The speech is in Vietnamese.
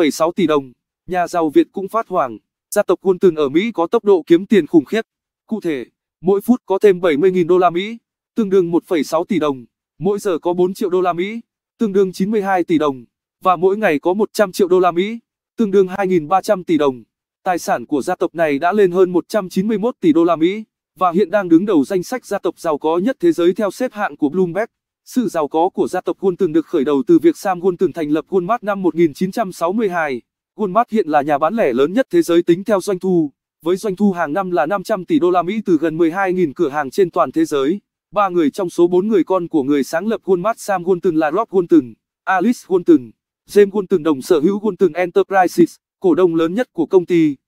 1,6 tỷ đồng. Nhà giàu Việt cũng phát hoàng, gia tộc Walton ở Mỹ có tốc độ kiếm tiền khủng khiếp. Cụ thể, mỗi phút có thêm 70.000 đô la Mỹ, tương đương 1,6 tỷ đồng, mỗi giờ có 4 triệu đô la Mỹ, tương đương 92 tỷ đồng, và mỗi ngày có 100 triệu đô la Mỹ, tương đương 2.300 tỷ đồng. Tài sản của gia tộc này đã lên hơn 191 tỷ đô la Mỹ và hiện đang đứng đầu danh sách gia tộc giàu có nhất thế giới theo xếp hạng của Bloomberg. Sự giàu có của gia tộc Golden được khởi đầu từ việc Sam Golden thành lập Goldmart năm 1962. Goldmart hiện là nhà bán lẻ lớn nhất thế giới tính theo doanh thu, với doanh thu hàng năm là 500 tỷ đô la Mỹ từ gần 12.000 cửa hàng trên toàn thế giới. Ba người trong số bốn người con của người sáng lập Goldmart Sam Golden là Rob Golden, Alice Golden, James Golden đồng sở hữu Golden Enterprises, cổ đông lớn nhất của công ty.